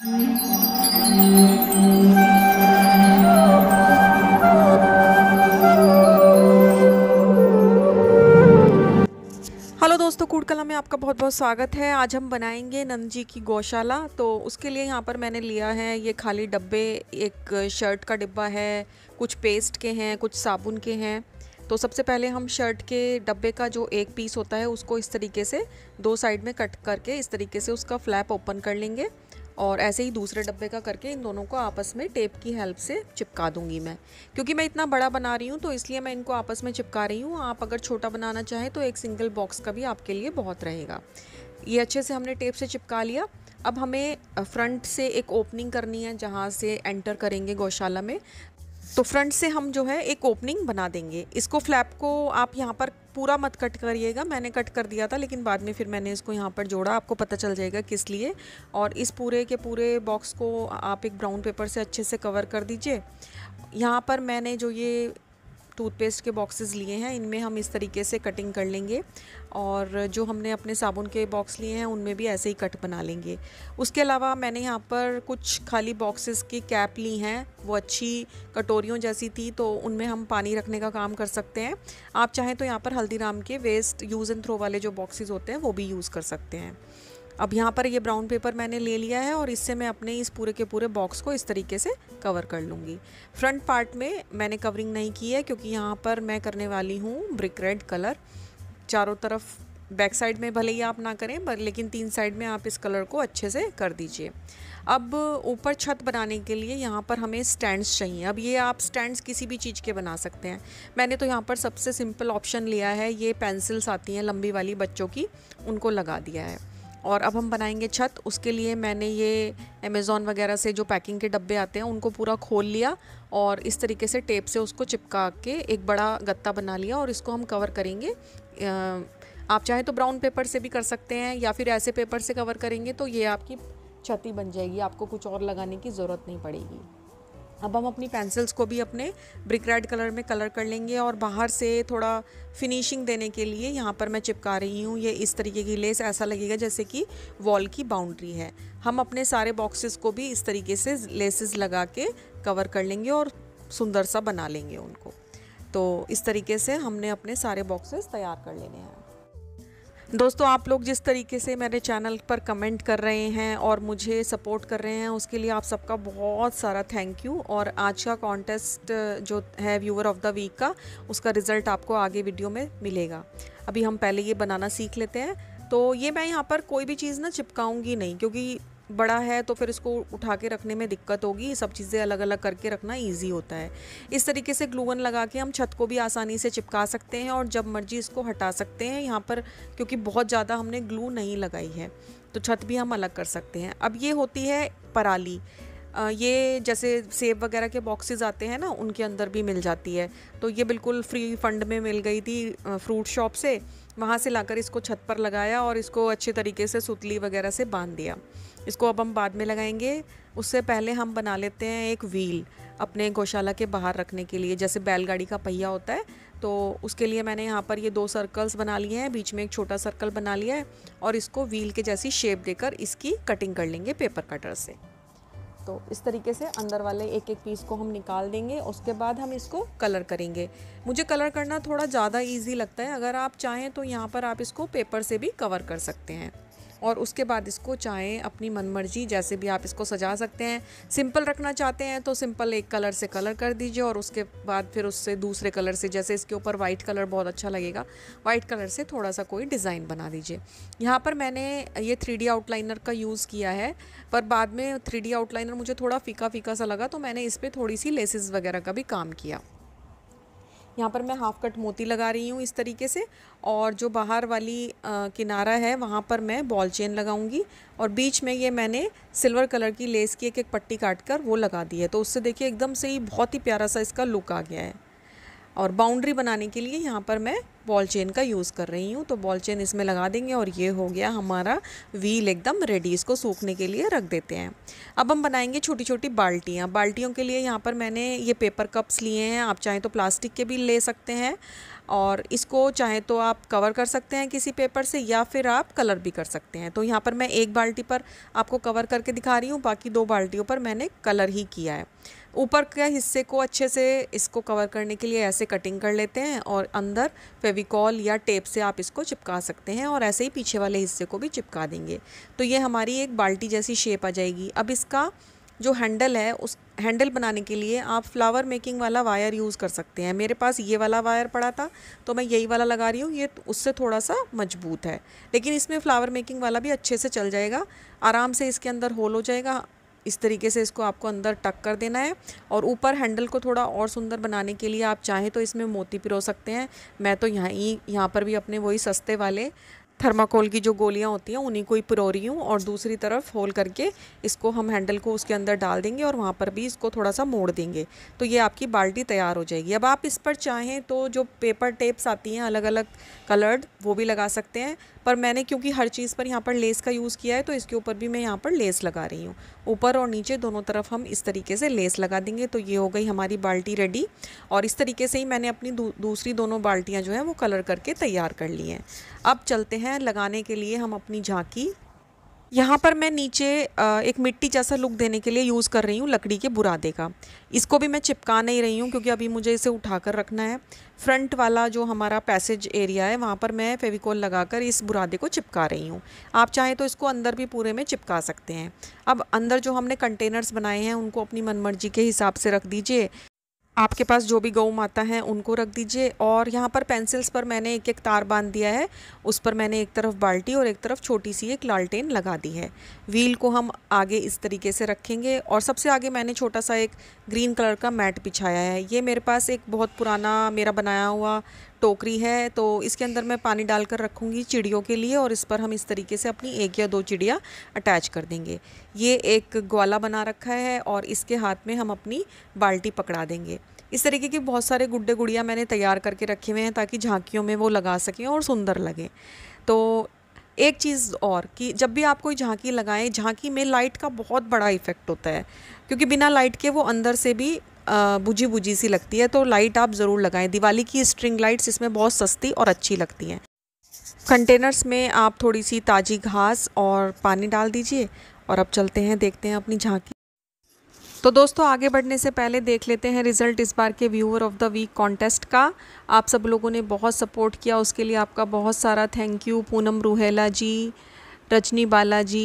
hello दोस्तों कूड़कला में आपका बहुत बहुत स्वागत है आज हम बनाएंगे नंद जी की गौशाला तो उसके लिए यहाँ पर मैंने लिया है ये खाली डब्बे एक शर्ट का डिब्बा है कुछ पेस्ट के हैं कुछ साबुन के हैं तो सबसे पहले हम शर्ट के डब्बे का जो एक पीस होता है उसको इस तरीके से दो साइड में कट करके इस तरीके से उसका फ्लैप ओपन कर लेंगे और ऐसे ही दूसरे डब्बे का करके इन दोनों को आपस में टेप की हेल्प से चिपका दूंगी मैं क्योंकि मैं इतना बड़ा बना रही हूँ तो इसलिए मैं इनको आपस में चिपका रही हूँ आप अगर छोटा बनाना चाहें तो एक सिंगल बॉक्स का भी आपके लिए बहुत रहेगा ये अच्छे से हमने टेप से चिपका लिया अब हमें फ्रंट से एक ओपनिंग करनी है जहाँ से एंटर करेंगे गौशाला में तो फ्रंट से हम जो है एक ओपनिंग बना देंगे इसको फ्लैप को आप यहाँ पर पूरा मत कट करिएगा मैंने कट कर दिया था लेकिन बाद में फिर मैंने इसको यहाँ पर जोड़ा आपको पता चल जाएगा किस लिए और इस पूरे के पूरे बॉक्स को आप एक ब्राउन पेपर से अच्छे से कवर कर दीजिए यहाँ पर मैंने जो ये टूथपेस्ट के बॉक्सेस लिए हैं इनमें हम इस तरीके से कटिंग कर लेंगे और जो हमने अपने साबुन के बॉक्स लिए हैं उनमें भी ऐसे ही कट बना लेंगे उसके अलावा मैंने यहाँ पर कुछ खाली बॉक्सेस की कैप ली हैं वो अच्छी कटोरियों जैसी थी तो उनमें हम पानी रखने का काम कर सकते हैं आप चाहें तो यहाँ पर हल्दीराम के वेस्ट यूज़ एंड थ्रो वाले जो बॉक्सेस होते हैं वो भी यूज़ कर सकते हैं अब यहाँ पर ये ब्राउन पेपर मैंने ले लिया है और इससे मैं अपने इस पूरे के पूरे बॉक्स को इस तरीके से कवर कर लूँगी फ्रंट पार्ट में मैंने कवरिंग नहीं की है क्योंकि यहाँ पर मैं करने वाली हूँ ब्रिक रेड कलर चारों तरफ बैक साइड में भले ही आप ना करें पर लेकिन तीन साइड में आप इस कलर को अच्छे से कर दीजिए अब ऊपर छत बनाने के लिए यहाँ पर हमें स्टैंड्स चाहिए अब ये आप स्टैंड्स किसी भी चीज़ के बना सकते हैं मैंने तो यहाँ पर सबसे सिंपल ऑप्शन लिया है ये पेंसिल्स आती हैं लंबी वाली बच्चों की उनको लगा दिया है और अब हम बनाएंगे छत उसके लिए मैंने ये अमेज़ोन वगैरह से जो पैकिंग के डब्बे आते हैं उनको पूरा खोल लिया और इस तरीके से टेप से उसको चिपका के एक बड़ा गत्ता बना लिया और इसको हम कवर करेंगे आप चाहें तो ब्राउन पेपर से भी कर सकते हैं या फिर ऐसे पेपर से कवर करेंगे तो ये आपकी छत ही बन जाएगी आपको कुछ और लगाने की ज़रूरत नहीं पड़ेगी अब हम अपनी पेंसिल्स को भी अपने ब्रिक रेड कलर में कलर कर लेंगे और बाहर से थोड़ा फिनिशिंग देने के लिए यहाँ पर मैं चिपका रही हूँ ये इस तरीके की लेस ऐसा लगेगा जैसे कि वॉल की बाउंड्री है हम अपने सारे बॉक्सेस को भी इस तरीके से लेसेस लगा के कवर कर लेंगे और सुंदर सा बना लेंगे उनको तो इस तरीके से हमने अपने सारे बॉक्सेस तैयार कर लेने हैं दोस्तों आप लोग जिस तरीके से मेरे चैनल पर कमेंट कर रहे हैं और मुझे सपोर्ट कर रहे हैं उसके लिए आप सबका बहुत सारा थैंक यू और आज का कॉन्टेस्ट जो है व्यूअर ऑफ द वीक का उसका रिज़ल्ट आपको आगे वीडियो में मिलेगा अभी हम पहले ये बनाना सीख लेते हैं तो ये मैं यहाँ पर कोई भी चीज़ ना चिपकाऊंगी नहीं क्योंकि बड़ा है तो फिर इसको उठा के रखने में दिक्कत होगी सब चीज़ें अलग अलग करके रखना ईजी होता है इस तरीके से ग्लूवन लगा के हम छत को भी आसानी से चिपका सकते हैं और जब मर्जी इसको हटा सकते हैं यहाँ पर क्योंकि बहुत ज़्यादा हमने ग्लू नहीं लगाई है तो छत भी हम अलग कर सकते हैं अब ये होती है पराली ये जैसे सेब वगैरह के बॉक्सेस आते हैं ना उनके अंदर भी मिल जाती है तो ये बिल्कुल फ्री फंड में मिल गई थी फ्रूट शॉप से वहाँ से लाकर इसको छत पर लगाया और इसको अच्छे तरीके से सुतली वगैरह से बांध दिया इसको अब हम बाद में लगाएंगे उससे पहले हम बना लेते हैं एक व्हील अपने गौशाला के बाहर रखने के लिए जैसे बैलगाड़ी का पहिया होता है तो उसके लिए मैंने यहाँ पर ये दो सर्कल्स बना लिए हैं बीच में एक छोटा सर्कल बना लिया है और इसको व्हील के जैसी शेप देकर इसकी कटिंग कर लेंगे पेपर कटर से तो इस तरीके से अंदर वाले एक एक पीस को हम निकाल देंगे उसके बाद हम इसको कलर करेंगे मुझे कलर करना थोड़ा ज़्यादा ईजी लगता है अगर आप चाहें तो यहाँ पर आप इसको पेपर से भी कवर कर सकते हैं और उसके बाद इसको चाहें अपनी मनमर्जी जैसे भी आप इसको सजा सकते हैं सिंपल रखना चाहते हैं तो सिंपल एक कलर से कलर कर दीजिए और उसके बाद फिर उससे दूसरे कलर से जैसे इसके ऊपर वाइट कलर बहुत अच्छा लगेगा वाइट कलर से थोड़ा सा कोई डिज़ाइन बना दीजिए यहाँ पर मैंने ये थ्री आउटलाइनर का यूज़ किया है पर बाद में थ्री आउटलाइनर मुझे थोड़ा फीका फीका सा लगा तो मैंने इस पर थोड़ी सी लेसेस वगैरह का भी काम किया यहाँ पर मैं हाफ़ कट मोती लगा रही हूँ इस तरीके से और जो बाहर वाली आ, किनारा है वहाँ पर मैं बॉल चेन लगाऊंगी और बीच में ये मैंने सिल्वर कलर की लेस की एक एक पट्टी काट कर वो लगा दी है तो उससे देखिए एकदम से ही बहुत ही प्यारा सा इसका लुक आ गया है और बाउंड्री बनाने के लिए यहाँ पर मैं बॉल चेन का यूज़ कर रही हूँ तो बॉल चेन इसमें लगा देंगे और ये हो गया हमारा व्हील एकदम रेडी इसको सूखने के लिए रख देते हैं अब हम बनाएंगे छोटी छोटी बाल्टियाँ बाल्टियों के लिए यहाँ पर मैंने ये पेपर कप्स लिए हैं आप चाहें तो प्लास्टिक के भी ले सकते हैं और इसको चाहे तो आप कवर कर सकते हैं किसी पेपर से या फिर आप कलर भी कर सकते हैं तो यहाँ पर मैं एक बाल्टी पर आपको कवर करके दिखा रही हूँ बाकी दो बाल्टियों पर मैंने कलर ही किया है ऊपर के हिस्से को अच्छे से इसको कवर करने के लिए ऐसे कटिंग कर लेते हैं और अंदर फेविकॉल या टेप से आप इसको चिपका सकते हैं और ऐसे ही पीछे वाले हिस्से को भी चिपका देंगे तो ये हमारी एक बाल्टी जैसी शेप आ जाएगी अब इसका जो हैंडल है उस हैंडल बनाने के लिए आप फ्लावर मेकिंग वाला वायर यूज़ कर सकते हैं मेरे पास ये वाला वायर पड़ा था तो मैं यही वाला लगा रही हूँ ये उससे थोड़ा सा मजबूत है लेकिन इसमें फ्लावर मेकिंग वाला भी अच्छे से चल जाएगा आराम से इसके अंदर होल हो जाएगा इस तरीके से इसको आपको अंदर टक कर देना है और ऊपर हैंडल को थोड़ा और सुंदर बनाने के लिए आप चाहें तो इसमें मोती पिरो सकते हैं मैं तो यहाँ ही यहाँ पर भी अपने वही सस्ते वाले थर्माकोल की जो गोलियाँ होती हैं उन्हीं को ही पिरो रही हूँ और दूसरी तरफ होल करके इसको हम हैंडल को उसके अंदर डाल देंगे और वहाँ पर भी इसको थोड़ा सा मोड़ देंगे तो ये आपकी बाल्टी तैयार हो जाएगी अब आप इस पर चाहें तो जो पेपर टेप्स आती हैं अलग अलग कलर्ड वो भी लगा सकते हैं पर मैंने क्योंकि हर चीज़ पर यहाँ पर लेस का यूज़ किया है तो इसके ऊपर भी मैं यहाँ पर लेस लगा रही हूँ ऊपर और नीचे दोनों तरफ हम इस तरीके से लेस लगा देंगे तो ये हो गई हमारी बाल्टी रेडी और इस तरीके से ही मैंने अपनी दू, दूसरी दोनों बाल्टियाँ जो हैं वो कलर करके तैयार कर ली हैं अब चलते हैं लगाने के लिए हम अपनी झाँकी यहाँ पर मैं नीचे एक मिट्टी जैसा लुक देने के लिए यूज़ कर रही हूँ लकड़ी के बुरादे का इसको भी मैं चिपका नहीं रही हूँ क्योंकि अभी मुझे इसे उठा कर रखना है फ्रंट वाला जो हमारा पैसेज एरिया है वहाँ पर मैं फेविकोल लगाकर इस बुरादे को चिपका रही हूँ आप चाहें तो इसको अंदर भी पूरे में चिपका सकते हैं अब अंदर जो हमने कंटेनर्स बनाए हैं उनको अपनी मनमर्जी के हिसाब से रख दीजिए आपके पास जो भी गऊ माता हैं उनको रख दीजिए और यहाँ पर पेंसिल्स पर मैंने एक एक तार बांध दिया है उस पर मैंने एक तरफ बाल्टी और एक तरफ छोटी सी एक लालटेन लगा दी है व्हील को हम आगे इस तरीके से रखेंगे और सबसे आगे मैंने छोटा सा एक ग्रीन कलर का मैट बिछाया है ये मेरे पास एक बहुत पुराना मेरा बनाया हुआ टोकरी है तो इसके अंदर मैं पानी डालकर रखूँगी चिड़ियों के लिए और इस पर हम इस तरीके से अपनी एक या दो चिड़िया अटैच कर देंगे ये एक ग्वाला बना रखा है और इसके हाथ में हम अपनी बाल्टी पकड़ा देंगे इस तरीके के बहुत सारे गुड्डे गुड़िया मैंने तैयार करके रखे हुए हैं ताकि झांकियों में वो लगा सकें और सुंदर लगें तो एक चीज़ और कि जब भी आप कोई झांकी लगाएं झांकी में लाइट का बहुत बड़ा इफ़ेक्ट होता है क्योंकि बिना लाइट के वो अंदर से भी बुझी बुझी सी लगती है तो लाइट आप ज़रूर लगाएं दिवाली की स्ट्रिंग लाइट्स इसमें बहुत सस्ती और अच्छी लगती हैं कंटेनर्स में आप थोड़ी सी ताज़ी घास और पानी डाल दीजिए और अब चलते हैं देखते हैं अपनी झांकी तो दोस्तों आगे बढ़ने से पहले देख लेते हैं रिजल्ट इस बार के viewer of the week contest का आप सब लोगों ने बहुत सपोर्ट किया उसके लिए आपका बहुत सारा थैंक यू पूनम रूहेला जी रजनी बाला जी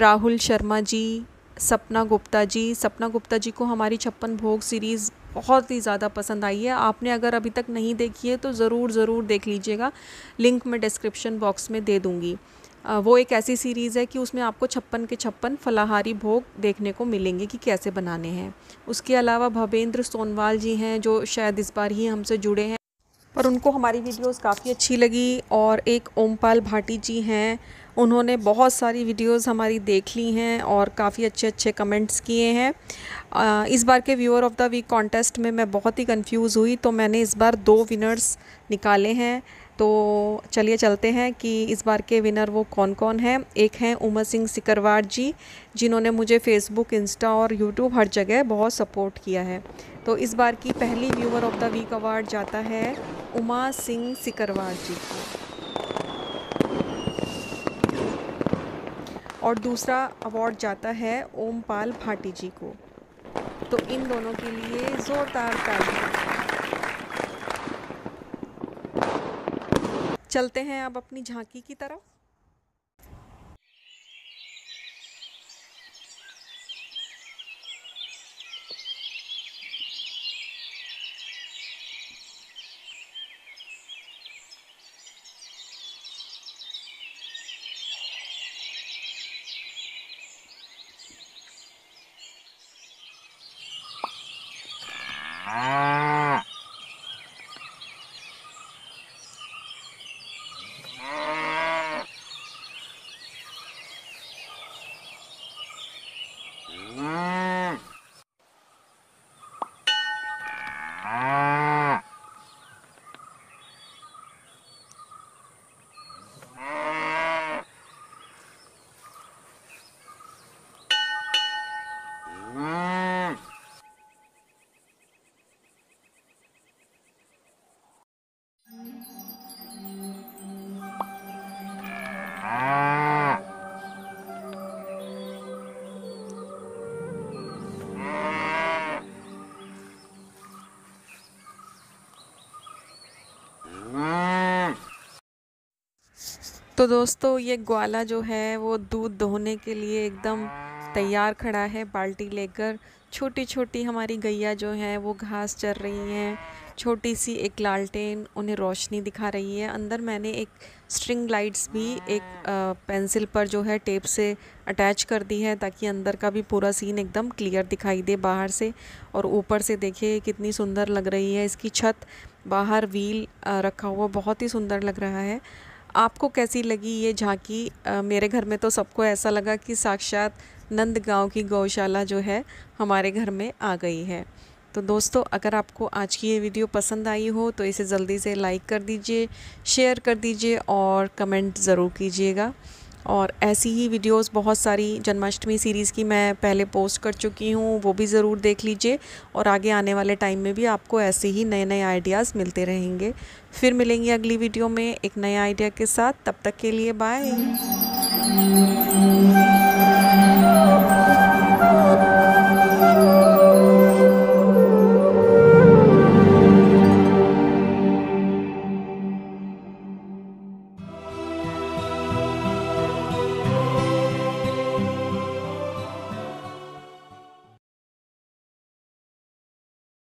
राहुल शर्मा जी सपना गुप्ता जी सपना गुप्ता जी को हमारी छप्पन भोग सीरीज़ बहुत ही ज़्यादा पसंद आई है आपने अगर अभी तक नहीं देखी है तो ज़रूर ज़रूर देख लीजिएगा लिंक मैं डिस्क्रिप्शन बॉक्स में दे दूँगी वो एक ऐसी सीरीज़ है कि उसमें आपको छप्पन के छप्पन फलाहारी भोग देखने को मिलेंगे कि कैसे बनाने हैं उसके अलावा भवेंद्र सोनवाल जी हैं जो शायद इस बार ही हमसे जुड़े हैं और उनको हमारी वीडियोस काफ़ी अच्छी लगी और एक ओमपाल भाटी जी हैं उन्होंने बहुत सारी वीडियोस हमारी देख ली हैं और काफ़ी अच्छे अच्छे कमेंट्स किए हैं इस बार के viewer of the week contest में मैं बहुत ही कंफ्यूज हुई तो मैंने इस बार दो विनर्स निकाले हैं तो चलिए चलते हैं कि इस बार के विनर वो कौन कौन हैं एक हैं उमर सिंह सिकरवार जी जिन्होंने मुझे फेसबुक इंस्टा और यूट्यूब हर जगह बहुत सपोर्ट किया है तो इस बार की पहली viewer of the week award जाता है उमा सिंह सिकरवार जी को और दूसरा अवार्ड जाता है ओमपाल भाटी जी को तो इन दोनों के लिए ज़ोरदार तालियां चलते हैं अब अपनी झांकी की तरफ तो दोस्तों ये ग्वाला जो है वो दूध दोहने के लिए एकदम तैयार खड़ा है बाल्टी लेकर छोटी छोटी हमारी गैया जो हैं वो घास चर रही हैं छोटी सी एक लालटेन उन्हें रोशनी दिखा रही है अंदर मैंने एक स्ट्रिंग लाइट्स भी एक पेंसिल पर जो है टेप से अटैच कर दी है ताकि अंदर का भी पूरा सीन एकदम क्लियर दिखाई दे बाहर से और ऊपर से देखिए कितनी सुंदर लग रही है इसकी छत बाहर व्हील रखा हुआ बहुत ही सुंदर लग रहा है आपको कैसी लगी ये झांकी मेरे घर में तो सबको ऐसा लगा कि साक्षात नंदगांव की गौशाला जो है हमारे घर में आ गई है तो दोस्तों अगर आपको आज की ये वीडियो पसंद आई हो तो इसे जल्दी से लाइक कर दीजिए शेयर कर दीजिए और कमेंट ज़रूर कीजिएगा और ऐसी ही वीडियोस बहुत सारी जन्माष्टमी सीरीज़ की मैं पहले पोस्ट कर चुकी हूँ वो भी ज़रूर देख लीजिए और आगे आने वाले टाइम में भी आपको ऐसे ही नए नए आइडियाज़ मिलते रहेंगे फिर मिलेंगे अगली वीडियो में एक नए आइडिया के साथ तब तक के लिए बाय